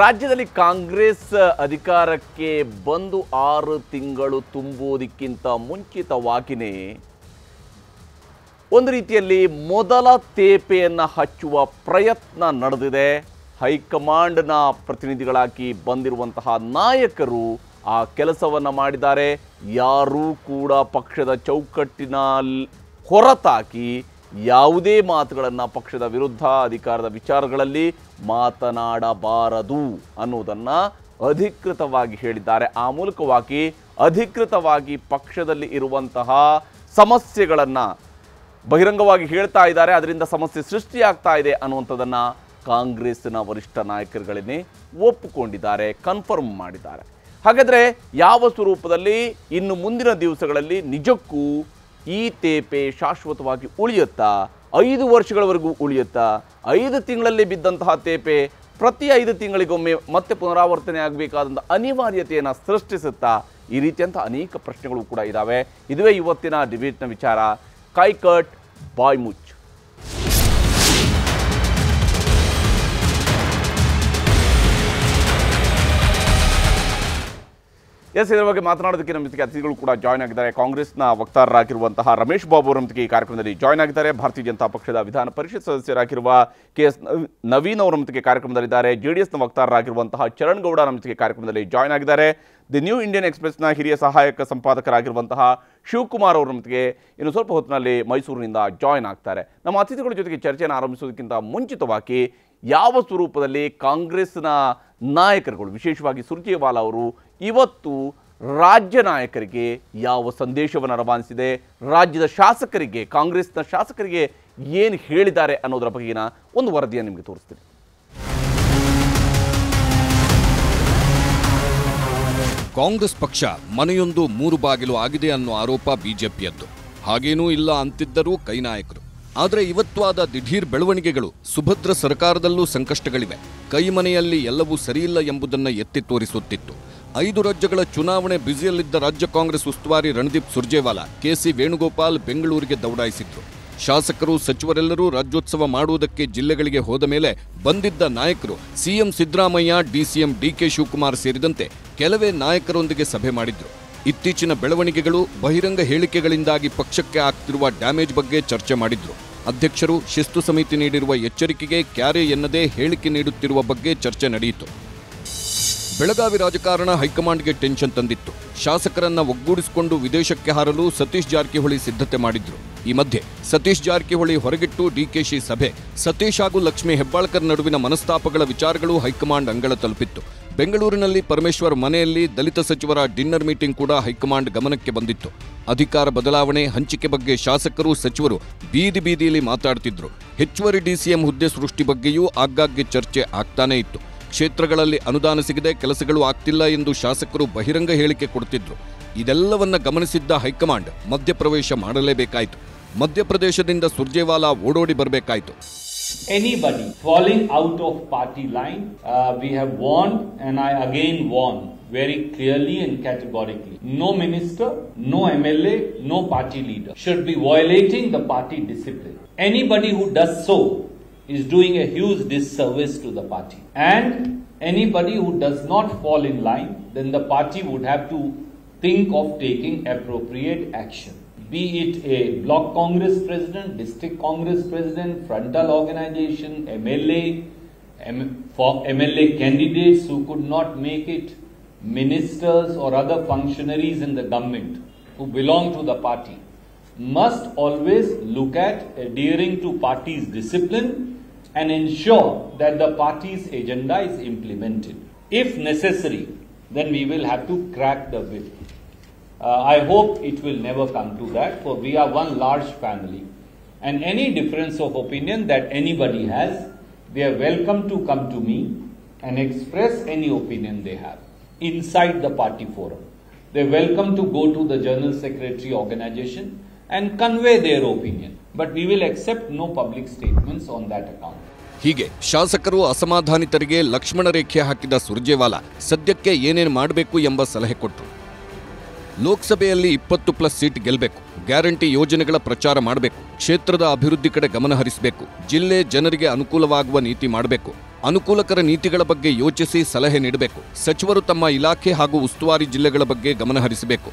ರಾಜ್ಯದಲ್ಲಿ ಕಾಂಗ್ರೆಸ್ ಅಧಿಕಾರಕ್ಕೆ ಬಂದು ಆರು ತಿಂಗಳು ತುಂಬುವುದಕ್ಕಿಂತ ಮುಂಚಿತವಾಗಿನೇ ಒಂದು ರೀತಿಯಲ್ಲಿ ಮೊದಲ ತೇಪೆಯನ್ನು ಹಚ್ಚುವ ಪ್ರಯತ್ನ ನಡೆದಿದೆ ಹೈಕಮಾಂಡ್ನ ಪ್ರತಿನಿಧಿಗಳಾಗಿ ಬಂದಿರುವಂತಹ ನಾಯಕರು ಆ ಕೆಲಸವನ್ನು ಮಾಡಿದ್ದಾರೆ ಯಾರೂ ಕೂಡ ಪಕ್ಷದ ಚೌಕಟ್ಟಿನ ಹೊರತಾಕಿ ಯಾವುದೇ ಮಾತುಗಳನ್ನು ಪಕ್ಷದ ವಿರುದ್ಧ ಅಧಿಕಾರದ ವಿಚಾರಗಳಲ್ಲಿ ಮಾತನಾಡಬಾರದು ಅನ್ನುವುದನ್ನು ಅಧಿಕೃತವಾಗಿ ಹೇಳಿದ್ದಾರೆ ಆ ಮೂಲಕವಾಗಿ ಅಧಿಕೃತವಾಗಿ ಪಕ್ಷದಲ್ಲಿ ಇರುವಂತಹ ಸಮಸ್ಯೆಗಳನ್ನು ಬಹಿರಂಗವಾಗಿ ಹೇಳ್ತಾ ಇದ್ದಾರೆ ಅದರಿಂದ ಸಮಸ್ಯೆ ಸೃಷ್ಟಿಯಾಗ್ತಾ ಇದೆ ಅನ್ನುವಂಥದ್ದನ್ನು ಕಾಂಗ್ರೆಸ್ನ ವರಿಷ್ಠ ನಾಯಕರುಗಳನ್ನೇ ಒಪ್ಪಿಕೊಂಡಿದ್ದಾರೆ ಕನ್ಫರ್ಮ್ ಮಾಡಿದ್ದಾರೆ ಹಾಗಾದರೆ ಯಾವ ಸ್ವರೂಪದಲ್ಲಿ ಇನ್ನು ಮುಂದಿನ ದಿವಸಗಳಲ್ಲಿ ನಿಜಕ್ಕೂ ಈ ತೇಪೆ ಶಾಶ್ವತವಾಗಿ ಉಳಿಯುತ್ತಾ ಐದು ವರ್ಷಗಳವರೆಗೂ ಉಳಿಯುತ್ತಾ ಐದು ತಿಂಗಳಲ್ಲಿ ಬಿದ್ದಂತಹ ತೇಪೆ ಪ್ರತಿ ಐದು ತಿಂಗಳಿಗೊಮ್ಮೆ ಮತ್ತೆ ಪುನರಾವರ್ತನೆ ಆಗಬೇಕಾದಂಥ ಅನಿವಾರ್ಯತೆಯನ್ನು ಸೃಷ್ಟಿಸುತ್ತಾ ಈ ರೀತಿಯಂಥ ಅನೇಕ ಪ್ರಶ್ನೆಗಳು ಕೂಡ ಇದ್ದಾವೆ ಇದುವೇ ಇವತ್ತಿನ ಡಿಬೇಟ್ನ ವಿಚಾರ ಕೈಕಟ್ ಬಾಯ್ ಮುಚ್ ಎಸ್ ಇದರ ಬಗ್ಗೆ ಮಾತನಾಡೋದಕ್ಕೆ ನಮ್ಮ ಜೊತೆಗೆ ಅತಿಥಿಗಳು ಕೂಡ ಜಾಯ್ನ್ ಆಗಿದ್ದಾರೆ ಕಾಂಗ್ರೆಸ್ನ ವಕ್ತಾರರಾಗಿರುವಂತಹ ರಮೇಶ್ ಬಾಬು ಅವರ ಜೊತೆಗೆ ಈ ಕಾರ್ಯಕ್ರಮದಲ್ಲಿ ಜಾಯ್ನ್ ಆಗಿದ್ದಾರೆ ಭಾರತೀಯ ಜನತಾ ಪಕ್ಷದ ವಿಧಾನ ಪರಿಷತ್ ಸದಸ್ಯರಾಗಿರುವ ಕೆ ಎಸ್ ನವೀನ್ ಅವರ ಜೊತೆಗೆ ಕಾರ್ಯಕ್ರಮದಲ್ಲಿದ್ದಾರೆ ಜೆ ಡಿ ಎಸ್ನ ವಕ್ತಾರರಾಗಿರುವಂತಹ ಚರಣ್ ಗೌಡ ನಮ್ಮ ಜೊತೆಗೆ ಕಾರ್ಯಕ್ರಮದಲ್ಲಿ ಜಾಯ್ನ್ ಆಗಿದ್ದಾರೆ ದಿ ನ್ಯೂ ಇಂಡಿಯನ್ ಎಕ್ಸ್ಪ್ರೆಸ್ನ ಹಿರಿಯ ಸಹಾಯಕ ಸಂಪಾದಕರಾಗಿರುವಂತಹ ಶಿವಕುಮಾರ್ ಅವರ ಜೊತೆಗೆ ಇನ್ನು ಸ್ವಲ್ಪ ಹೊತ್ತಿನಲ್ಲಿ ಮೈಸೂರಿನಿಂದ ಜಾಯ್ನ್ ಆಗ್ತಾರೆ ನಮ್ಮ ಅತಿಥಿಗಳ ಜೊತೆಗೆ ಚರ್ಚೆಯನ್ನು ಆರಂಭಿಸೋದಕ್ಕಿಂತ ಮುಂಚಿತವಾಗಿ ಯಾವ ಸ್ವರೂಪದಲ್ಲಿ ಕಾಂಗ್ರೆಸ್ನ ನಾಯಕರುಗಳು ವಿಶೇಷವಾಗಿ ಸುರ್ಜೇವಾಲಾ ಅವರು ಇವತ್ತು ರಾಜ್ಯ ನಾಯಕರಿಗೆ ಯಾವ ಸಂದೇಶವನ್ನು ರವಾನಿಸಿದೆ ರಾಜ್ಯದ ಶಾಸಕರಿಗೆ ಕಾಂಗ್ರೆಸ್ನ ಶಾಸಕರಿಗೆ ಏನು ಹೇಳಿದ್ದಾರೆ ಅನ್ನೋದರ ಬಗೆಗಿನ ಒಂದು ವರದಿಯನ್ನು ನಿಮಗೆ ತೋರಿಸ್ತೀನಿ ಕಾಂಗ್ರೆಸ್ ಪಕ್ಷ ಮನೆಯೊಂದು ಮೂರು ಬಾಗಿಲು ಆಗಿದೆ ಅನ್ನೋ ಆರೋಪ ಬಿಜೆಪಿಯದ್ದು ಹಾಗೇನೂ ಇಲ್ಲ ಅಂತಿದ್ದರೂ ಕೈ ನಾಯಕರು ಆದರೆ ಇವತ್ತು ಆದ ದಿಢೀರ್ ಬೆಳವಣಿಗೆಗಳು ಸುಭದ್ರ ಸರ್ಕಾರದಲ್ಲೂ ಸಂಕಷ್ಟಗಳಿವೆ ಕೈ ಮನೆಯಲ್ಲಿ ಎಲ್ಲವೂ ಸರಿಯಿಲ್ಲ ಎಂಬುದನ್ನು ಎತ್ತಿ ತೋರಿಸುತ್ತಿತ್ತು ಐದು ರಾಜ್ಯಗಳ ಚುನಾವಣೆ ಬ್ಯುಸಿಯಲ್ಲಿದ್ದ ರಾಜ್ಯ ಕಾಂಗ್ರೆಸ್ ಉಸ್ತುವಾರಿ ರಣದೀಪ್ ಸುರ್ಜೇವಾಲಾ ಕೆಸಿ ವೇಣುಗೋಪಾಲ್ ಬೆಂಗಳೂರಿಗೆ ದೌಡಾಯಿಸಿದ್ರು ಶಾಸಕರು ಸಚಿವರೆಲ್ಲರೂ ರಾಜ್ಯೋತ್ಸವ ಮಾಡುವುದಕ್ಕೆ ಜಿಲ್ಲೆಗಳಿಗೆ ಹೋದ ಮೇಲೆ ಬಂದಿದ್ದ ನಾಯಕರು CM Siddaramaiah DCM DK Shivakumar ಸೇರಿದಂತೆ ಕೆಲವೇ ನಾಯಕರೊಂದಿಗೆ ಸಭೆ ಮಾಡಿದ್ರು ಇತ್ತೀಚಿನ ಬೆಳವಣಿಗೆಗಳು ಬಹಿರಂಗ ಹೇಳಿಕೆಗಳಿಂದಾಗಿ ಪಕ್ಷಕ್ಕೆ ಆಗ್ತಿರುವ ಡ್ಯಾಮೇಜ್ ಬಗ್ಗೆ ಚರ್ಚೆ ಮಾಡಿದ್ರು ಅಧ್ಯಕ್ಷರು ಶಿಸ್ತು ಸಮಿತಿ ನೀಡಿರುವ ಎಚ್ಚರಿಕೆಗೆ ಕ್ಯಾರೆ ಎನ್ನದೇ ಹೇಳಿಕೆ ನೀಡುತ್ತಿರುವ ಬಗ್ಗೆ ಚರ್ಚೆ ನಡೆಯಿತು ಬೆಳಗಾವಿ ರಾಜಕಾರಣ ಹೈಕಮಾಂಡ್ಗೆ ಟೆನ್ಷನ್ ತಂದಿತ್ತು ಶಾಸಕರನ್ನ ಒಗ್ಗೂಡಿಸಿಕೊಂಡು ವಿದೇಶಕ್ಕೆ ಹಾರಲು ಸತೀಶ್ ಜಾರಕಿಹೊಳಿ ಸಿದ್ಧತೆ ಮಾಡಿದ್ರು ಈ ಮಧ್ಯೆ ಸತೀಶ್ ಜಾರಕಿಹೊಳಿ ಹೊರಗಿಟ್ಟು ಡಿಕೆಶಿ ಸಭೆ ಸತೀಶ್ ಹಾಗೂ ಲಕ್ಷ್ಮೀ ಹೆಬ್ಬಾಳ್ಕರ್ ನಡುವಿನ ಮನಸ್ತಾಪಗಳ ವಿಚಾರಗಳು ಹೈಕಮಾಂಡ್ ಅಂಗಳ ತಲುಪಿತ್ತು ಬೆಂಗಳೂರಿನಲ್ಲಿ ಪರಮೇಶ್ವರ್ ಮನೆಯಲ್ಲಿ ದಲಿತ ಸಚಿವರ ಡಿನ್ನರ್ ಮೀಟಿಂಗ್ ಕೂಡ ಹೈಕಮಾಂಡ್ ಗಮನಕ್ಕೆ ಬಂದಿತ್ತು ಅಧಿಕಾರ ಬದಲಾವಣೆ ಹಂಚಿಕೆ ಬಗ್ಗೆ ಶಾಸಕರು ಸಚಿವರು ಬೀದಿ ಬೀದಿಯಲ್ಲಿ ಮಾತಾಡ್ತಿದ್ರು ಹೆಚ್ಚುವರಿ ಡಿಸಿಎಂ ಹುದ್ದೆ ಸೃಷ್ಟಿ ಬಗ್ಗೆಯೂ ಆಗಾಗ್ಗೆ ಚರ್ಚೆ ಆಗ್ತಾನೇ ಇತ್ತು ಕ್ಷೇತ್ರಗಳಲ್ಲಿ ಅನುದಾನ ಸಿಗದೆ ಕೆಲಸಗಳು ಆಗ್ತಿಲ್ಲ ಎಂದು ಶಾಸಕರು ಬಹಿರಂಗ ಹೇಳಿಕೆ ಕೊಡುತ್ತಿದ್ದರು ಇದೆಲ್ಲವನ್ನ ಗಮನಿಸಿದ್ದ ಹೈಕಮಾಂಡ್ ಮಧ್ಯಪ್ರವೇಶ ಮಾಡಲೇಬೇಕಾಯಿತು ಮಧ್ಯಪ್ರದೇಶದಿಂದ ಸುರ್ಜೇವಾಲಾ ಓಡೋಡಿ ಬರಬೇಕಾಯಿತು anybody falling out of party line uh, we have warned and I again warn very clearly and categorically. No minister, no MLA, no party leader should be violating the party discipline. Anybody who does is doing a huge disservice to the party. And anybody who does not fall in line, then the party would have to think of taking appropriate action. Be it a block congress president, district congress president, frontal organization, MLA, M for MLA candidates who could not make it, ministers or other functionaries in the government who belong to the party must always look at adhering to party's discipline and ensure that the party's agenda is implemented. If necessary, then we will have to crack the whip. Uh, I hope it will never come to that, for we are one large family. And any difference of opinion that anybody has, they are welcome to come to me and express any opinion they have inside the party forum. They are welcome to go to the General Secretary organization and convey their opinion. But we will accept no public statements on that account ಹೀಗೆ ಶಾಸಕರು ಅಸಮಾಧಾನಿತರಿಗೆ ಲಕ್ಷ್ಮಣ ರೇಖೆ ಹಾಕಿದ ಸುರ್ಜೇವಾಲಾ ಸದ್ಯಕ್ಕೆ ಏನೇನು ಮಾಡಬೇಕು ಎಂಬ ಸಲಹೆ ಕೊಟ್ಟರು ಲೋಕಸಭೆಯಲ್ಲಿ ಇಪ್ಪತ್ತು ಪ್ಲಸ್ ಸೀಟ್ ಗೆಲ್ಲಬೇಕು ಗ್ಯಾರಂಟಿ ಯೋಜನೆಗಳ ಪ್ರಚಾರ ಮಾಡಬೇಕು ಕ್ಷೇತ್ರದ ಅಭಿವೃದ್ಧಿ ಕಡೆ ಗಮನಹರಿಸಬೇಕು ಜಿಲ್ಲೆ ಜನರಿಗೆ ಅನುಕೂಲವಾಗುವ ನೀತಿ ಮಾಡಬೇಕು ಅನುಕೂಲಕರ ನೀತಿಗಳ ಬಗ್ಗೆ ಯೋಚಿಸಿ ಸಲಹೆ ನೀಡಬೇಕು ಸಚಿವರು ತಮ್ಮ ಇಲಾಖೆ ಹಾಗೂ ಉಸ್ತುವಾರಿ ಜಿಲ್ಲೆಗಳ ಬಗ್ಗೆ ಗಮನ ಹರಿಸಬೇಕು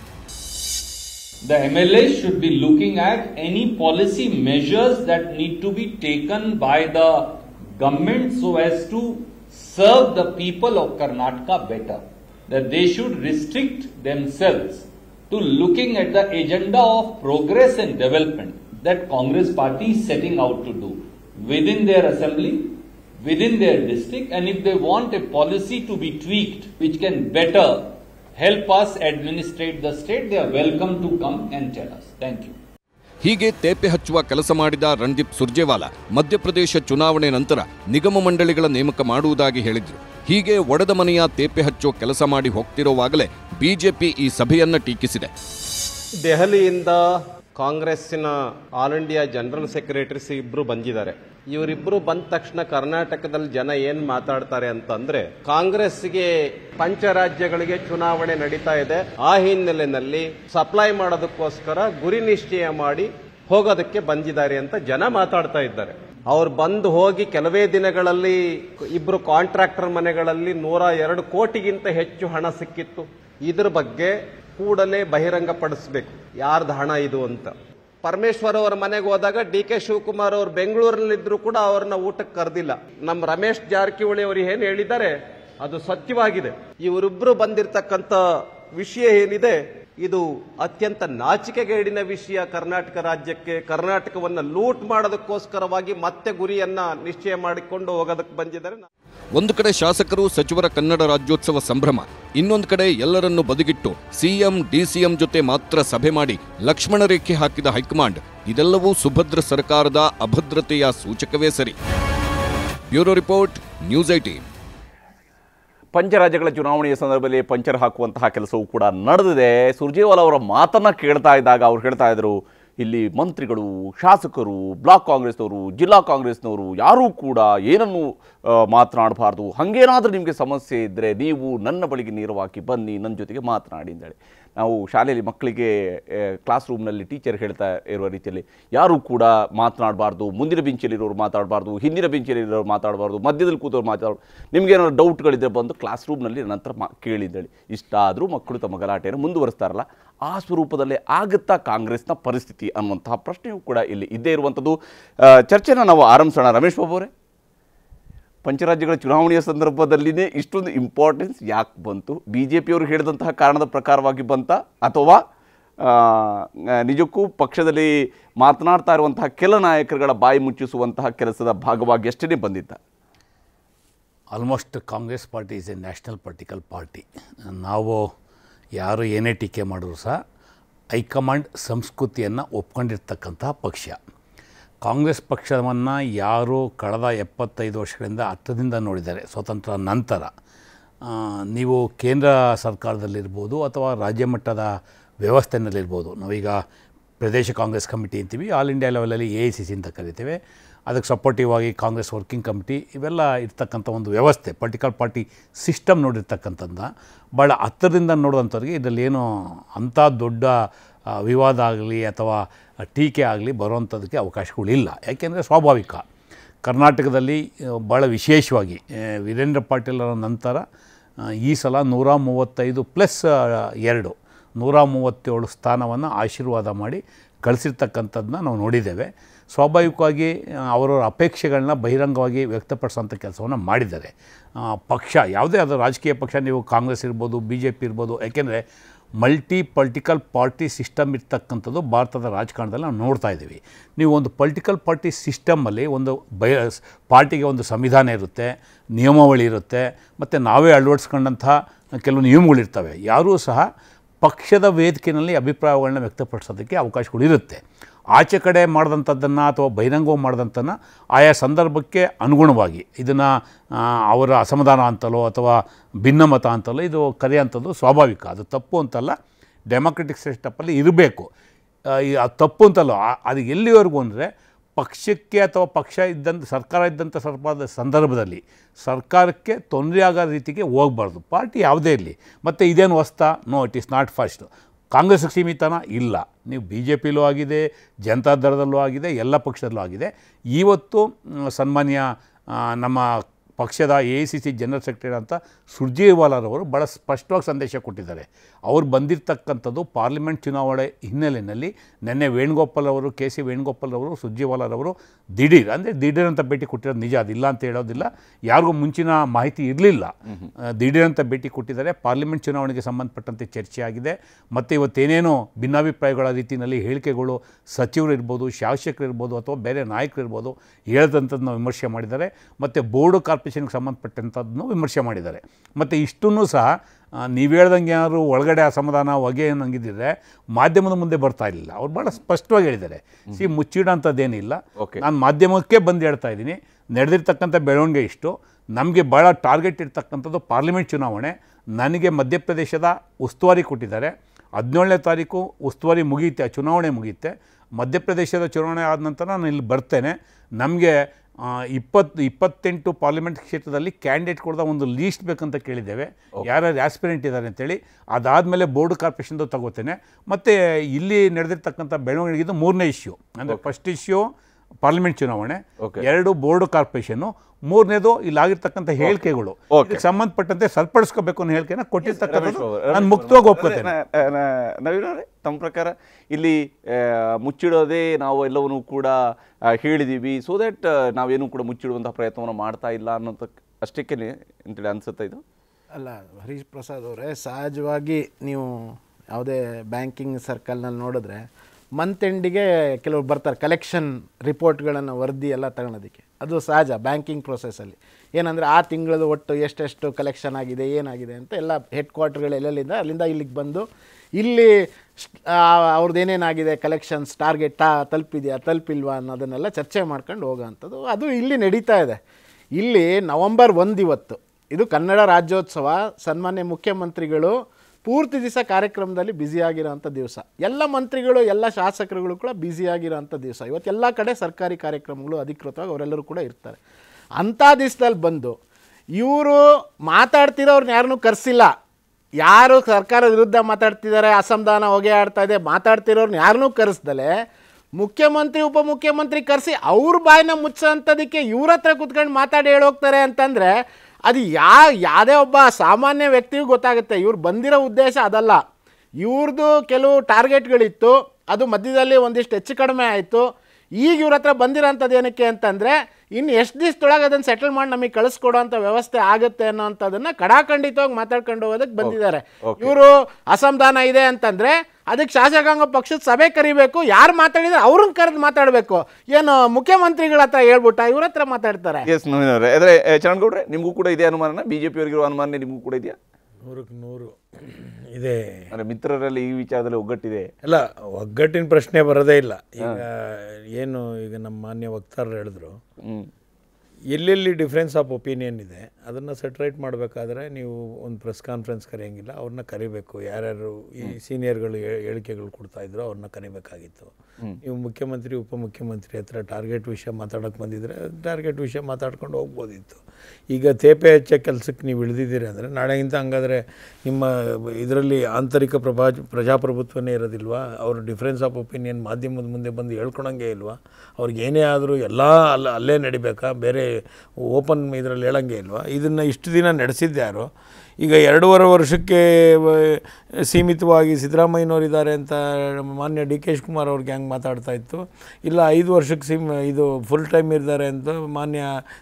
The MLA should be looking at any policy measures that need to be taken by the government so as to serve the people of Karnataka better. That they should restrict themselves to looking at the agenda of progress and development that Congress party is setting out to do within their assembly, within their district and if they want a policy to be tweaked which can better help us administrate the state. They are welcome to come and tell us. Thank you. ಹೀಗೆ ತೇಪೆ ಹಚ್ಚುವ ಕೆಲಸ ಮಾಡಿದ ರಣದೀಪ್ ಸುರ್ಜೇವಾಲಾ ಮಧ್ಯಪ್ರದೇಶ ಚುನಾವಣೆ ನಂತರ ನಿಗಮ ಮಂಡಳಿಗಳ ನೇಮಕ ಮಾಡುವುದಾಗಿ ಹೇಳಿದರು ಹೀಗೆ ಒಡೆದ ಮನೆಯ ತೇಪೆ ಹಚ್ಚೋ ಕೆಲಸ ಮಾಡಿ ಹೋಗ್ತಿರುವಾಗಲೇ ಬಿಜೆಪಿ ಈ ಸಭೆಯನ್ನ ಟೀಕಿಸಿದೆ ದೆಹಲಿಯಿಂದ ಕಾಂಗ್ರೆಸ್ಸಿನ ಆಲ್ ಇಂಡಿಯಾ ಜನರಲ್ ಸೆಕ್ರೆಟರಿಸ್ ಇಬ್ಬರು ಬಂದಿದ್ದಾರೆ ಇವರಿಬ್ಬರು ಬಂದ ತಕ್ಷಣ ಕರ್ನಾಟಕದಲ್ಲಿ ಜನ ಏನ್ ಮಾತಾಡ್ತಾರೆ ಅಂತಂದ್ರೆ ಕಾಂಗ್ರೆಸ್ಗೆ ಪಂಚರಾಜ್ಯಗಳಿಗೆ ಚುನಾವಣೆ ನಡೀತಾ ಇದೆ ಆ ಹಿನ್ನೆಲೆಯಲ್ಲಿ ಸಪ್ಲೈ ಮಾಡೋದಕ್ಕೋಸ್ಕರ ಗುರಿ ನಿಶ್ಚಯ ಮಾಡಿ ಹೋಗೋದಕ್ಕೆ ಬಂದಿದ್ದಾರೆ ಅಂತ ಜನ ಮಾತಾಡ್ತಾ ಇದ್ದಾರೆ ಅವ್ರು ಬಂದು ಹೋಗಿ ಕೆಲವೇ ದಿನಗಳಲ್ಲಿ ಇಬ್ರು ಕಾಂಟ್ರಾಕ್ಟರ್ ಮನೆಗಳಲ್ಲಿ ನೂರ ಎರಡು ಕೋಟಿಗಿಂತ ಹೆಚ್ಚು ಹಣ ಸಿಕ್ಕಿತ್ತು ಇದ್ರ ಬಗ್ಗೆ ಕೂಡಲೇ ಬಹಿರಂಗಪಡಿಸಬೇಕು ಯಾರ್ದು ಹಣ ಇದು ಅಂತ ಪರಮೇಶ್ವರ್ ಅವರ ಮನೆಗೆ ಹೋದಾಗ ಡಿ ಕೆ ಶಿವಕುಮಾರ್ ಅವರು ಇದ್ದರೂ ಕೂಡ ಅವ್ರನ್ನ ಊಟಕ್ಕೆ ಕರೆದಿಲ್ಲ ನಮ್ಮ ರಮೇಶ್ ಜಾರಕಿಹೊಳಿ ಅವರು ಏನು ಹೇಳಿದ್ದಾರೆ ಅದು ಸತ್ಯವಾಗಿದೆ ಇವರಿಬ್ಬರು ಬಂದಿರತಕ್ಕಂಥ ವಿಷಯ ಏನಿದೆ ಇದು ಅತ್ಯಂತ ನಾಚಿಕೆಗೇಡಿನ ವಿಷಯ ಕರ್ನಾಟಕ ರಾಜ್ಯಕ್ಕೆ ಕರ್ನಾಟಕವನ್ನು ಲೂಟ್ ಮಾಡೋದಕ್ಕೋಸ್ಕರವಾಗಿ ಮತ್ತೆ ಗುರಿಯನ್ನ ನಿಶ್ಚಯ ಮಾಡಿಕೊಂಡು ಹೋಗೋದಕ್ಕೆ ಬಂದಿದ್ದಾರೆ ಒಂದು ಕಡೆ ಶಾಸಕರು ಸಚಿವರ ಕನ್ನಡ ರಾಜ್ಯೋತ್ಸವ ಸಂಭ್ರಮ ಇನ್ನೊಂದು ಕಡೆ ಎಲ್ಲರನ್ನು ಬದುಗಿಟ್ಟು ಸಿಎಂ ಡಿಸಿಎಂ ಜೊತೆ ಮಾತ್ರ ಸಭೆ ಮಾಡಿ ಲಕ್ಷ್ಮಣ ರೇಖೆ ಹಾಕಿದ ಹೈಕಮಾಂಡ್ ಇದೆಲ್ಲವೂ ಸುಭದ್ರ ಸರ್ಕಾರದ ಅಭದ್ರತೆಯ ಸೂಚಕವೇ ಸರಿ ಬ್ಯೂರೋ ರಿಪೋರ್ಟ್ ನ್ಯೂಸ್ ಐಟೀನ್ ಪಂಚರಾಜ್ಯಗಳ ಚುನಾವಣೆಯ ಸಂದರ್ಭದಲ್ಲಿ ಪಂಚರ್ ಹಾಕುವಂತಹ ಕೆಲಸವೂ ಕೂಡ ನಡೆದಿದೆ ಸುರ್ಜೇವಾಲಾ ಅವರ ಮಾತನ್ನು ಕೇಳ್ತಾ ಇದ್ದಾಗ ಅವ್ರು ಹೇಳ್ತಾ ಇದ್ದರು ಇಲ್ಲಿ ಮಂತ್ರಿಗಳು ಶಾಸಕರು ಬ್ಲಾಕ್ ಕಾಂಗ್ರೆಸ್ನವರು ಜಿಲ್ಲಾ ಕಾಂಗ್ರೆಸ್ನವರು ಯಾರೂ ಕೂಡ ಏನನ್ನು ಮಾತನಾಡಬಾರ್ದು ಹಾಗೇನಾದರೂ ನಿಮಗೆ ಸಮಸ್ಯೆ ಇದ್ದರೆ ನೀವು ನನ್ನ ಬಳಿಗೆ ನೇರವಾಗಿ ಬನ್ನಿ ನನ್ನ ಜೊತೆಗೆ ಮಾತನಾಡಿ ಅಂತೇಳಿ ನಾವು ಶಾಲೆಯಲ್ಲಿ ಮಕ್ಕಳಿಗೆ ಕ್ಲಾಸ್ ರೂಮ್ನಲ್ಲಿ ಟೀಚರ್ ಹೇಳ್ತಾ ಇರುವ ರೀತಿಯಲ್ಲಿ ಯಾರೂ ಕೂಡ ಮಾತನಾಡಬಾರ್ದು ಮುಂದಿನ ಬೆಂಚಲ್ಲಿರೋರು ಮಾತಾಡಬಾರ್ದು ಹಿಂದಿನ ಬೆಂಚಲ್ಲಿರೋರು ಮಾತಾಡಬಾರ್ದು ಮಧ್ಯದಲ್ಲಿ ಕೂತವ್ರು ಮಾತಾಡೋದು ನಿಮಗೇನಾದ್ರು ಡೌಟ್ಗಳಿದ್ರೆ ಬಂದು ಕ್ಲಾಸ್ ರೂಮ್ನಲ್ಲಿ ನಂತರ ಮಾ ಕೇಳಿದ್ದೇಳಿ ಇಷ್ಟಾದರೂ ಮಕ್ಕಳು ತಮ್ಮ ಗಲಾಟೆಯನ್ನು ಮುಂದುವರಿಸ್ತಾರಲ್ಲ ಆ ಸ್ವರೂಪದಲ್ಲಿ ಆಗುತ್ತಾ ಕಾಂಗ್ರೆಸ್ನ ಪರಿಸ್ಥಿತಿ ಅನ್ನುವಂತಹ ಪ್ರಶ್ನೆಯೂ ಕೂಡ ಇಲ್ಲಿ ಇದ್ದೇ ಇರುವಂಥದ್ದು ಚರ್ಚೆನ ನಾವು ಆರಂಭಿಸೋಣ ರಮೇಶ್ ಬಾಬು ಅವರೇ ಪಂಚರಾಜ್ಯಗಳ ಚುನಾವಣೆಯ ಸಂದರ್ಭದಲ್ಲಿನೇ ಇಷ್ಟೊಂದು ಇಂಪಾರ್ಟೆನ್ಸ್ ಯಾಕೆ ಬಂತು ಬಿ ಜೆ ಪಿಯವರು ಹೇಳಿದಂತಹ ಕಾರಣದ ಪ್ರಕಾರವಾಗಿ ಬಂತ ಅಥವಾ ನಿಜಕ್ಕೂ ಪಕ್ಷದಲ್ಲಿ ಮಾತನಾಡ್ತಾ ಇರುವಂತಹ ಕೆಲ ನಾಯಕರುಗಳ ಬಾಯಿ ಮುಚ್ಚಿಸುವಂತಹ ಕೆಲಸದ ಭಾಗವಾಗಿ ಅಷ್ಟೇ ಬಂದಿದ್ದ almost Congress party is a national political party ನಾವು ಯಾರು ಏನೇ ಟೀಕೆ ಮಾಡಿದ್ರು ಸಹ ಹೈಕಮಾಂಡ್ ಸಂಸ್ಕೃತಿಯನ್ನು ಒಪ್ಕೊಂಡಿರ್ತಕ್ಕಂತಹ ಪಕ್ಷ ಕಾಂಗ್ರೆಸ್ ಪಕ್ಷವನ್ನು ಯಾರು ಕಳೆದ ಎಪ್ಪತ್ತೈದು ವರ್ಷಗಳಿಂದ ಹತ್ತದಿಂದ ನೋಡಿದ್ದಾರೆ ಸ್ವತಂತ್ರ ನಂತರ ನೀವು ಕೇಂದ್ರ ಸರ್ಕಾರದಲ್ಲಿರ್ಬೋದು ಅಥವಾ ರಾಜ್ಯ ಮಟ್ಟದ ವ್ಯವಸ್ಥೆಯಲ್ಲಿರ್ಬೋದು ನಾವೀಗ ಪ್ರದೇಶ ಕಾಂಗ್ರೆಸ್ ಕಮಿಟಿ ಅಂತೀವಿ ಆಲ್ ಇಂಡಿಯಾ ಲೆವೆಲಲ್ಲಿ ಎ ಐ ಸಿ ಸಿ ಅಂತ ಕರಿತೇವೆ ಅದಕ್ಕೆ ಸಪೋರ್ಟಿವ್ ಆಗಿ ಕಾಂಗ್ರೆಸ್ ವರ್ಕಿಂಗ್ ಕಮಿಟಿ ಇವೆಲ್ಲ ಇರ್ತಕ್ಕಂಥ ಒಂದು ವ್ಯವಸ್ಥೆ ಪೊಲಿಟಿಕಲ್ ಪಾರ್ಟಿ ಸಿಸ್ಟಮ್ ನೋಡಿರ್ತಕ್ಕಂಥದ್ದು ಭಾಳ ಹತ್ತಿರದಿಂದ ನೋಡೋವಂಥವ್ರಿಗೆ ಇದರಲ್ಲಿ ಏನೋ ಅಂಥ ದೊಡ್ಡ ವಿವಾದ ಆಗಲಿ ಅಥವಾ ಟೀಕೆ ಆಗಲಿ ಬರುವಂಥದಕ್ಕೆ ಅವಕಾಶಗಳಿಲ್ಲ ಯಾಕೆಂದರೆ ಸ್ವಾಭಾವಿಕ ಕರ್ನಾಟಕದಲ್ಲಿ ಭಾಳ ವಿಶೇಷವಾಗಿ ವೀರೇಂದ್ರ ಪಾಟೀಲರ ನಂತರ ಈ ಸಲ ನೂರ ಮೂವತ್ತೈದು ಪ್ಲಸ್ ಎರಡು ನೂರ ಮೂವತ್ತೇಳು ಸ್ಥಾನವನ್ನು ಆಶೀರ್ವಾದ ಮಾಡಿ ಕಳಿಸಿರ್ತಕ್ಕಂಥದ್ದನ್ನ ನಾವು ನೋಡಿದ್ದೇವೆ ಸ್ವಾಭಾವಿಕವಾಗಿ ಅವರವರ ಅಪೇಕ್ಷೆಗಳನ್ನ ಬಹಿರಂಗವಾಗಿ ವ್ಯಕ್ತಪಡಿಸುವಂಥ ಕೆಲಸವನ್ನು ಮಾಡಿದ್ದಾರೆ ಪಕ್ಷ ಯಾವುದೇ ಆದ ರಾಜಕೀಯ ಪಕ್ಷ ನೀವು ಕಾಂಗ್ರೆಸ್ ಇರ್ಬೋದು ಬಿ ಜೆ ಪಿ ಇರ್ಬೋದು ಯಾಕೆಂದರೆ ಮಲ್ಟಿ ಪೊಲಿಟಿಕಲ್ ಪಾರ್ಟಿ ಸಿಸ್ಟಮ್ ಇರ್ತಕ್ಕಂಥದ್ದು ಭಾರತದ ರಾಜಕಾರಣದಲ್ಲಿ ನಾವು ನೋಡ್ತಾ ಇದ್ದೀವಿ ನೀವು ಒಂದು ಪೊಲಿಟಿಕಲ್ ಪಾರ್ಟಿ ಸಿಸ್ಟಮಲ್ಲಿ ಒಂದು ಬಯ ಪಾರ್ಟಿಗೆ ಒಂದು ಸಂವಿಧಾನ ಇರುತ್ತೆ ನಿಯಮಾವಳಿ ಇರುತ್ತೆ ಮತ್ತು ನಾವೇ ಅಳವಡಿಸ್ಕೊಂಡಂಥ ಕೆಲವು ನಿಯಮಗಳಿರ್ತವೆ ಯಾರೂ ಸಹ ಪಕ್ಷದ ವೇದಿಕೆಯಲ್ಲಿ ಅಭಿಪ್ರಾಯಗಳನ್ನ ವ್ಯಕ್ತಪಡಿಸೋದಕ್ಕೆ ಅವಕಾಶಗಳಿರುತ್ತೆ ಆಚೆ ಕಡೆ ಮಾಡಿದಂಥದ್ದನ್ನು ಅಥವಾ ಬಹಿರಂಗವಾಗಿ ಮಾಡಿದಂಥನ್ನು ಆಯಾ ಸಂದರ್ಭಕ್ಕೆ ಅನುಗುಣವಾಗಿ ಇದನ್ನು ಅವರ ಅಸಮಾಧಾನ ಅಂತಲೋ ಅಥವಾ ಭಿನ್ನಮತ ಅಂತಲೋ ಇದು ಕರೆಯೋಂಥದ್ದು ಸ್ವಾಭಾವಿಕ ಅದು ತಪ್ಪು ಅಂತಲ್ಲ ಡೆಮಾಕ್ರೆಟಿಕ್ ಸಿಸ್ಟಪ್ಪಲ್ಲಿ ಇರಬೇಕು ಅದು ತಪ್ಪು ಅಂತಲ್ಲ ಅದು ಎಲ್ಲಿವರೆಗೂ ಅಂದರೆ ಪಕ್ಷಕ್ಕೆ ಅಥವಾ ಪಕ್ಷ ಇದ್ದಂಥ ಸರ್ಕಾರ ಇದ್ದಂಥ ಸರ್ಪದ ಸಂದರ್ಭದಲ್ಲಿ ಸರ್ಕಾರಕ್ಕೆ ತೊಂದರೆ ಆಗೋ ರೀತಿಗೆ ಹೋಗಬಾರ್ದು ಪಾರ್ಟಿ ಯಾವುದೇ ಇರಲಿ ಮತ್ತು ಇದೇನು ಹೊಸ್ತಾ no it is not first ಕಾಂಗ್ರೆಸ್ಗೆ ಸೀಮಿತನ ಇಲ್ಲ ನೀವು ಬಿ ಜೆ ಪಿಲೂ ಆಗಿದೆ ಜನತಾದಳದಲ್ಲೂ ಆಗಿದೆ ಎಲ್ಲ ಪಕ್ಷದಲ್ಲೂ ಆಗಿದೆ ಇವತ್ತು ಸನ್ಮಾನ್ಯ ನಮ್ಮ ಪಕ್ಷದ A I C C general secretary ಅಂತ ಸುರ್ಜೇವಾಲಾರವರು ಭಾಳ ಸ್ಪಷ್ಟವಾಗಿ ಸಂದೇಶ ಕೊಟ್ಟಿದ್ದಾರೆ ಅವರು ಬಂದಿರತಕ್ಕಂಥದ್ದು ಪಾರ್ಲಿಮೆಂಟ್ ಚುನಾವಣೆ ಹಿನ್ನೆಲೆಯಲ್ಲಿ ನೆನ್ನೆ ವೇಣುಗೋಪಾಲ್ ಅವರು ಕೆ ಸಿ ವೇಣುಗೋಪಾಲ್ ಅವರು ಸುರ್ಜೇವಾಲಾರವರು ದಿಢೀರ್ ಅಂದರೆ ದಿಢೀರ್ ಅಂತ ಭೇಟಿ ಕೊಟ್ಟಿರೋದು ನಿಜ ಅದಿಲ್ಲ ಅಂತ ಹೇಳೋದಿಲ್ಲ ಯಾರಿಗೂ ಮುಂಚಿನ ಮಾಹಿತಿ ಇರಲಿಲ್ಲ ದಿಢೀರ್ ಅಂತ ಭೇಟಿ ಕೊಟ್ಟಿದ್ದಾರೆ ಪಾರ್ಲಿಮೆಂಟ್ ಚುನಾವಣೆಗೆ ಸಂಬಂಧಪಟ್ಟಂತೆ ಚರ್ಚೆ ಆಗಿದೆ ಮತ್ತು ಇವತ್ತೇನೇನೋ ಭಿನ್ನಾಭಿಪ್ರಾಯಗಳ ರೀತಿಯಲ್ಲಿ ಹೇಳಿಕೆಗಳು ಸಚಿವರು ಇರ್ಬೋದು ಇರ್ಬೋದು ಅಥವಾ ಬೇರೆ ನಾಯಕರು ಇರ್ಬೋದು ನಾವು ವಿಮರ್ಶೆ ಮಾಡಿದ್ದಾರೆ ಮತ್ತು ಬೋರ್ಡ್ ಕಾರ್ಪೊರೇಷನ್ ಆಪ್ರೇಷನ್ಗೆ ಸಂಬಂಧಪಟ್ಟಂಥದ್ದನ್ನು ವಿಮರ್ಶೆ ಮಾಡಿದ್ದಾರೆ ಮತ್ತು ಇಷ್ಟನ್ನು ಸಹ ನೀವು ಹೇಳ್ದಂಗೆ ಏನಾದರೂ ಒಳಗಡೆ ಅಸಮಾಧಾನ ಹೊಗೆ ಹಂಗಿದ್ದರೆ ಮಾಧ್ಯಮದ ಮುಂದೆ ಬರ್ತಾ ಇರಲಿಲ್ಲ ಅವ್ರು ಭಾಳ ಸ್ಪಷ್ಟವಾಗಿ ಹೇಳಿದ್ದಾರೆ ಸಿ ಮುಚ್ಚಿಡೋಂಥದ್ದೇನಿಲ್ಲ ನಾನು ಮಾಧ್ಯಮಕ್ಕೆ ಬಂದು ಹೇಳ್ತಾ ಇದ್ದೀನಿ ನಡೆದಿರ್ತಕ್ಕಂಥ ಬೆಳವಣಿಗೆ ಇಷ್ಟು ನಮಗೆ ಭಾಳ ಟಾರ್ಗೆಟ್ ಇರ್ತಕ್ಕಂಥದ್ದು ಪಾರ್ಲಿಮೆಂಟ್ ಚುನಾವಣೆ ನನಗೆ ಮಧ್ಯಪ್ರದೇಶದ ಉಸ್ತುವಾರಿ ಕೊಟ್ಟಿದ್ದಾರೆ ಹದಿನೇಳನೇ ತಾರೀಕು ಉಸ್ತುವಾರಿ ಮುಗಿಯುತ್ತೆ ಚುನಾವಣೆ ಮುಗಿಯುತ್ತೆ ಮಧ್ಯಪ್ರದೇಶದ ಚುನಾವಣೆ ಆದ ನಂತರ ನಾನು ಇಲ್ಲಿ ಬರ್ತೇನೆ ನಮಗೆ ಇಪ್ಪತ್ತು ಇಪ್ಪತ್ತೆಂಟು ಪಾರ್ಲಿಮೆಂಟ್ ಕ್ಷೇತ್ರದಲ್ಲಿ ಕೊಡ್ದ ಒಂದು ಲೀಸ್ಟ್ ಬೇಕಂತ ಕೇಳಿದ್ದೇವೆ ಯಾರ್ಯಾರು ಆ್ಯಸ್ಪಿರೆಂಟ್ ಇದ್ದಾರೆ ಅಂತೇಳಿ ಅದಾದಮೇಲೆ ಬೋರ್ಡ್ ಕಾರ್ಪೊರೇಷನ್ದು ತಗೋತೇನೆ ಮತ್ತು ಇಲ್ಲಿ ನಡೆದಿರ್ತಕ್ಕಂಥ ಇದು ಮೂರನೇ ಇಶ್ಯೂ ಅಂದರೆ ಫಸ್ಟ್ ಇಶ್ಯೂ ಪಾರ್ಲಿಮೆಂಟ್ ಚುನಾವಣೆ ಎರಡು ಬೋರ್ಡ್ ಕಾರ್ಪೊರೇಷನ್ ಮೂರನೇದು ಆಗಿರ್ತಕ್ಕಂಥ ಹೇಳಿಕೆಗಳು ಸಂಬಂಧಪಟ್ಟಂತೆ ಸರಿಪಡಿಸ್ಕೋಬೇಕು ಅನ್ನೋ ಹೇಳಿಕೆನ ಕೊಟ್ಟಿರ್ತಕ್ಕಂಥ ನಾನು ಮುಕ್ತವಾಗಿ ನವೀನವ್ರೆ ತಮ್ಮ ಪ್ರಕಾರ ಇಲ್ಲಿ ಮುಚ್ಚಿಡೋದೇ ನಾವು ಎಲ್ಲವನ್ನೂ ಕೂಡ ಹೇಳಿದ್ದೀವಿ ಸೊ ದಟ್ ನಾವೇನು ಕೂಡ ಮುಚ್ಚಿಡುವಂಥ ಪ್ರಯತ್ನವನ್ನು ಮಾಡ್ತಾ ಇಲ್ಲ ಅನ್ನೋದ್ ಅಷ್ಟಕ್ಕೆ ಅಂತೇಳಿ ಅನಿಸುತ್ತೆ ಇದು ಅಲ್ಲ ಹರೀಶ್ ಪ್ರಸಾದ್ ಅವರೇ ಸಹಜವಾಗಿ ನೀವು ಯಾವುದೇ ಬ್ಯಾಂಕಿಂಗ್ ಸರ್ಕಲ್ನಲ್ಲಿ ನೋಡಿದ್ರೆ ಮಂತ್ ಎಂಡಿಗೆ ಕೆಲವರು ಬರ್ತಾರೆ ಕಲೆಕ್ಷನ್ ರಿಪೋರ್ಟ್ಗಳನ್ನು ವರದಿ ಎಲ್ಲ ತಗೊಳೋದಕ್ಕೆ ಅದು ಸಹಜ ಬ್ಯಾಂಕಿಂಗ್ ಪ್ರೊಸೆಸಲ್ಲಿ ಏನಂದರೆ ಆ ತಿಂಗಳದು ಒಟ್ಟು ಎಷ್ಟೆಷ್ಟು ಕಲೆಕ್ಷನ್ ಆಗಿದೆ ಏನಾಗಿದೆ ಅಂತ ಎಲ್ಲ ಹೆಡ್ ಕ್ವಾರ್ಟರ್ಗಳು ಎಲ್ಲೆಲ್ಲಿಂದ ಅಲ್ಲಿಂದ ಇಲ್ಲಿಗೆ ಬಂದು ಇಲ್ಲಿ ಅವ್ರದ್ದು ಏನೇನಾಗಿದೆ ಕಲೆಕ್ಷನ್ಸ್ ಟಾರ್ಗೆಟ್ ಟಾ ತಲುಪಿದೆಯಾ ತಲುಪಿಲ್ವಾ ಅನ್ನೋದನ್ನೆಲ್ಲ ಚರ್ಚೆ ಮಾಡ್ಕೊಂಡು ಹೋಗೋವಂಥದ್ದು ಅದು ಇಲ್ಲಿ ನಡೀತಾ ಇದೆ ಇಲ್ಲಿ ನವಂಬರ್ ಒಂದು ಇವತ್ತು ಇದು ಕನ್ನಡ ರಾಜ್ಯೋತ್ಸವ ಸನ್ಮಾನ್ಯ ಮುಖ್ಯಮಂತ್ರಿಗಳು ಪೂರ್ತಿ ದಿವಸ ಕಾರ್ಯಕ್ರಮದಲ್ಲಿ ಅಂಥ ದಿವಸ ಎಲ್ಲ ಮಂತ್ರಿಗಳು ಎಲ್ಲ ಶಾಸಕರುಗಳು ಕೂಡ ಅಂಥ ದಿವಸ ಇವತ್ತು ಎಲ್ಲ ಕಡೆ ಸರ್ಕಾರಿ ಕಾರ್ಯಕ್ರಮಗಳು ಅಧಿಕೃತವಾಗಿ ಅವರೆಲ್ಲರೂ ಕೂಡ ಇರ್ತಾರೆ ಅಂಥ ದಿವಸದಲ್ಲಿ ಬಂದು ಇವರು ಮಾತಾಡ್ತಿರೋರ್ನ ಯಾರನ್ನೂ ಕರೆಸಿಲ್ಲ ಯಾರು ಸರ್ಕಾರದ ವಿರುದ್ಧ ಮಾತಾಡ್ತಿದ್ದಾರೆ ಅಸಮಾಧಾನ ಹೊಗೆ ಆಡ್ತಾ ಇದೆ ಮಾತಾಡ್ತಿರೋರ್ನ ಯಾರನ್ನೂ ಕರೆಸ್ದಲೆ ಮುಖ್ಯಮಂತ್ರಿ ಉಪಮುಖ್ಯಮಂತ್ರಿ ಕರೆಸಿ ಅವ್ರ ಬಾಯಿನ ಮುಚ್ಚೋಂಥದಕ್ಕೆ ಇವ್ರ ಹತ್ರ ಕುತ್ಕೊಂಡು ಮಾತಾಡಿ ಹೇಳೋಗ್ತಾರೆ ಅಂತಂದರೆ ಅದು ಯಾ ಯಾವುದೇ ಒಬ್ಬ ಸಾಮಾನ್ಯ ವ್ಯಕ್ತಿಗೂ ಗೊತ್ತಾಗುತ್ತೆ ಇವ್ರು ಬಂದಿರೋ ಉದ್ದೇಶ ಅದಲ್ಲ ಇವ್ರದ್ದು ಕೆಲವು ಟಾರ್ಗೆಟ್ಗಳಿತ್ತು ಅದು ಮಧ್ಯದಲ್ಲಿ ಒಂದಿಷ್ಟು ಹೆಚ್ಚು ಕಡಿಮೆ ಆಯಿತು ಈಗ ಇವ್ರ ಹತ್ರ ಬಂದಿರೋಂಥದ್ದು ಏನಕ್ಕೆ ಅಂತಂದರೆ ಇನ್ನು ಎಷ್ಟು ದಿವಸದೊಳಗೆ ಅದನ್ನು ಸೆಟಲ್ ಮಾಡಿ ನಮಗೆ ಕಳಿಸ್ಕೊಡೋ ವ್ಯವಸ್ಥೆ ಆಗುತ್ತೆ ಅನ್ನೋಂಥದ್ದನ್ನು ಕಡಾಖಂಡಿತವಾಗಿ ಮಾತಾಡ್ಕೊಂಡು ಹೋಗೋದಕ್ಕೆ ಬಂದಿದ್ದಾರೆ ಇವರು ಅಸಮಾಧಾನ ಇದೆ ಅಂತಂದರೆ ಅದಕ್ಕೆ ಶಾಸಕಾಂಗ ಪಕ್ಷದ ಸಭೆ ಕರಿಬೇಕು ಯಾರು ಮಾತಾಡಿದ್ರೆ ಅವ್ರನ್ನ ಕರೆದು ಮಾತಾಡಬೇಕು ಏನು ಮುಖ್ಯಮಂತ್ರಿಗಳ ಹತ್ರ ಹೇಳ್ಬಿಟ್ಟ ಇವ್ರ ಹತ್ರ ಮಾತಾಡ್ತಾರೆ ಎಸ್ ನೋವಿನವ್ರೆ ಅಂದರೆ ಗೌಡ್ರೆ ನಿಮಗೂ ಕೂಡ ಇದೆ ಅನುಮಾನ ಬಿ ಜೆ ಪಿಯವರಿಗಿರೋ ಅನುಮಾನ ನಿಮಗೂ ಕೂಡ ಇದೆಯಾ ನೂರಕ್ಕೆ ನೂರು ಇದೆ ಅಂದ್ರೆ ಮಿತ್ರರಲ್ಲಿ ಈ ವಿಚಾರದಲ್ಲಿ ಒಗ್ಗಟ್ಟಿದೆ ಅಲ್ಲ ಒಗ್ಗಟ್ಟಿನ ಪ್ರಶ್ನೆ ಬರೋದೇ ಇಲ್ಲ ಈಗ ಏನು ಈಗ ನಮ್ಮ ಮಾನ್ಯ ವಕ್ತಾರರು ಹೇಳಿದ್ರು ಎಲ್ಲೆಲ್ಲಿ ಡಿಫ್ರೆನ್ಸ್ ಆಫ್ ಒಪಿನಿಯನ್ ಇದೆ ಅದನ್ನು ಸೆಟ್ರೇಟ್ ಮಾಡಬೇಕಾದ್ರೆ ನೀವು ಒಂದು ಪ್ರೆಸ್ ಕಾನ್ಫರೆನ್ಸ್ ಕರೆಯೋಂಗಿಲ್ಲ ಅವ್ರನ್ನ ಕರಿಬೇಕು ಯಾರ್ಯಾರು ಈ ಸೀನಿಯರ್ಗಳು ಹೇಳಿಕೆಗಳು ಕೊಡ್ತಾ ಕೊಡ್ತಾಯಿದ್ರು ಅವ್ರನ್ನ ಕರಿಬೇಕಾಗಿತ್ತು ನೀವು ಮುಖ್ಯಮಂತ್ರಿ ಉಪಮುಖ್ಯಮಂತ್ರಿ ಹತ್ರ ಟಾರ್ಗೆಟ್ ವಿಷಯ ಮಾತಾಡೋಕ್ಕೆ ಬಂದಿದ್ರೆ ಟಾರ್ಗೆಟ್ ವಿಷಯ ಮಾತಾಡ್ಕೊಂಡು ಹೋಗ್ಬೋದಿತ್ತು ಈಗ ತೇಪೆ ಹೆಚ್ಚ ಕೆಲಸಕ್ಕೆ ನೀವು ಇಳಿದಿದ್ದೀರಿ ಅಂದರೆ ನಾಳೆಗಿಂತ ಹಂಗಾದರೆ ನಿಮ್ಮ ಇದರಲ್ಲಿ ಆಂತರಿಕ ಪ್ರಭಾ ಪ್ರಜಾಪ್ರಭುತ್ವನೇ ಇರೋದಿಲ್ವಾ ಅವರು ಡಿಫ್ರೆನ್ಸ್ ಆಫ್ ಒಪಿನಿಯನ್ ಮಾಧ್ಯಮದ ಮುಂದೆ ಬಂದು ಹೇಳ್ಕೊಳಂಗೆ ಇಲ್ವಾ ಅವ್ರಿಗೆ ಏನೇ ಆದರೂ ಎಲ್ಲ ಅಲ್ಲ ಅಲ್ಲೇ ನಡಿಬೇಕಾ ಬೇರೆ ಓಪನ್ ಇದರಲ್ಲಿ ಹೇಳಂಗೆ ಇಲ್ವಾ ಇದನ್ನು ಇಷ್ಟು ದಿನ ನಡೆಸಿದ್ದ್ಯಾರು ಈಗ ಎರಡೂವರೆ ವರ್ಷಕ್ಕೆ ಸೀಮಿತವಾಗಿ ಇದ್ದಾರೆ ಅಂತ ಮಾನ್ಯ ಡಿ ಕೆ ಶಿವಕುಮಾರ್ ಅವ್ರಿಗೆ ಹೆಂಗೆ ಮಾತಾಡ್ತಾ ಇತ್ತು ಇಲ್ಲ ಐದು ವರ್ಷಕ್ಕೆ ಸಿಮ್ ಇದು ಫುಲ್ ಟೈಮ್ ಇರ್ತಾರೆ ಅಂತ ಮಾನ್ಯ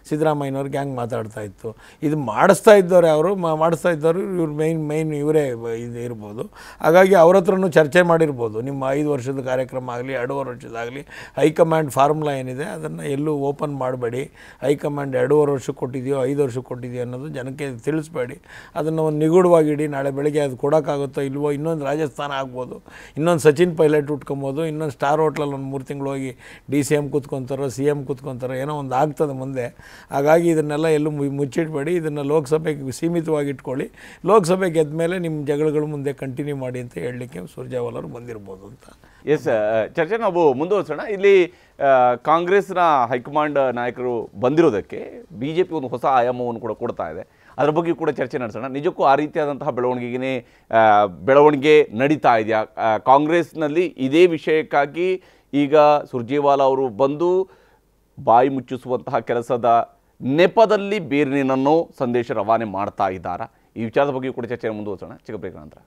ಸಿದ್ದರಾಮಯ್ಯನವ್ರಿಗೆ ಹೆಂಗೆ ಮಾತಾಡ್ತಾ ಇತ್ತು ಇದು ಮಾಡಿಸ್ತಾ ಇದ್ದವ್ರೆ ಅವರು ಮಾಡಿಸ್ತಾ ಇದ್ದವರು ಇವ್ರು ಮೈನ್ ಮೈನ್ ಇವರೇ ಇದು ಇರ್ಬೋದು ಹಾಗಾಗಿ ಅವ್ರ ಹತ್ರನೂ ಚರ್ಚೆ ಮಾಡಿರ್ಬೋದು ನಿಮ್ಮ ಐದು ವರ್ಷದ ಕಾರ್ಯಕ್ರಮ ಆಗಲಿ ಎರಡೂವರೆ ವರ್ಷದಾಗಲಿ ಹೈಕಮಾಂಡ್ ಫಾರ್ಮುಲಾ ಏನಿದೆ ಅದನ್ನು ಎಲ್ಲೂ ಓಪನ್ ಮಾಡಬೇಡಿ ಹೈ ಹೈಕಮಾಂಡ್ ಎರಡೂವರೆ ವರ್ಷ ಕೊಟ್ಟಿದೆಯೋ ಐದು ವರ್ಷ ಕೊಟ್ಟಿದೆಯೋ ಅನ್ನೋದು ಜನಕ್ಕೆ ತಿಳಿಸ್ಬೇಡಿ ಅದನ್ನು ಒಂದು ನಿಗೂಢವಾಗಿ ಇಡಿ ನಾಳೆ ಬೆಳಗ್ಗೆ ಅದು ಕೊಡೋಕ್ಕಾಗುತ್ತೋ ಇಲ್ವೋ ಇನ್ನೊಂದು ರಾಜಸ್ಥಾನ ಆಗ್ಬೋದು ಇನ್ನೊಂದು ಸಚಿನ್ ಪೈಲಟ್ ಉಟ್ಕೊಬೋದು ಇನ್ನೊಂದು ಸ್ಟಾರ್ ಹೋಟ್ಲಲ್ಲಿ ಒಂದು ಮೂರು ತಿಂಗಳು ಹೋಗಿ ಡಿ ಸಿ ಎಮ್ ಕೂತ್ಕೊತಾರೋ ಸಿ ಎಮ್ ಕೂತ್ಕೊತಾರೋ ಏನೋ ಒಂದು ಆಗ್ತದೆ ಮುಂದೆ ಹಾಗಾಗಿ ಇದನ್ನೆಲ್ಲ ಎಲ್ಲೂ ಮುಚ್ಚಿಟ್ಬೇಡಿ ಇದನ್ನು ಲೋಕಸಭೆಗೆ ಸೀಮಿತವಾಗಿ ಇಟ್ಕೊಳ್ಳಿ ಲೋಕಸಭೆ ಗೆದ್ದ ಮೇಲೆ ನಿಮ್ಮ ಜಗಳಗಳು ಮುಂದೆ ಕಂಟಿನ್ಯೂ ಮಾಡಿ ಅಂತ ಹೇಳಲಿಕ್ಕೆ ಸುರ್ಜಾವಾಲರು ಬಂದಿರ್ಬೋದು ಅಂತ ಎಸ್ ಚರ್ಚೆ ನಾವು ಮುಂದುವರ್ಸೋಣ ಇಲ್ಲಿ ಕಾಂಗ್ರೆಸ್ನ ಹೈಕಮಾಂಡ್ ನಾಯಕರು ಬಂದಿರೋ ಹೊಂದಿರೋದಕ್ಕೆ ಬಿ ಜೆ ಪಿ ಒಂದು ಹೊಸ ಆಯಾಮವನ್ನು ಕೂಡ ಕೊಡ್ತಾ ಇದೆ ಅದರ ಬಗ್ಗೆ ಕೂಡ ಚರ್ಚೆ ನಡೆಸೋಣ ನಿಜಕ್ಕೂ ಆ ರೀತಿಯಾದಂತಹ ಬೆಳವಣಿಗೆಗಿನೇ ಬೆಳವಣಿಗೆ ನಡೀತಾ ಇದೆಯಾ ಕಾಂಗ್ರೆಸ್ನಲ್ಲಿ ಇದೇ ವಿಷಯಕ್ಕಾಗಿ ಈಗ ಸುರ್ಜೇವಾಲಾ ಅವರು ಬಂದು ಬಾಯಿ ಮುಚ್ಚಿಸುವಂತಹ ಕೆಲಸದ ನೆಪದಲ್ಲಿ ಬೇರೆನೇನನ್ನೋ ಸಂದೇಶ ರವಾನೆ ಮಾಡ್ತಾ ಇದ್ದಾರಾ ಈ ವಿಚಾರದ ಬಗ್ಗೆ ಕೂಡ ಚರ್ಚೆ ಮುಂದುವರಿಸೋಣ ಚಿಕ್ಕ ನಂತರ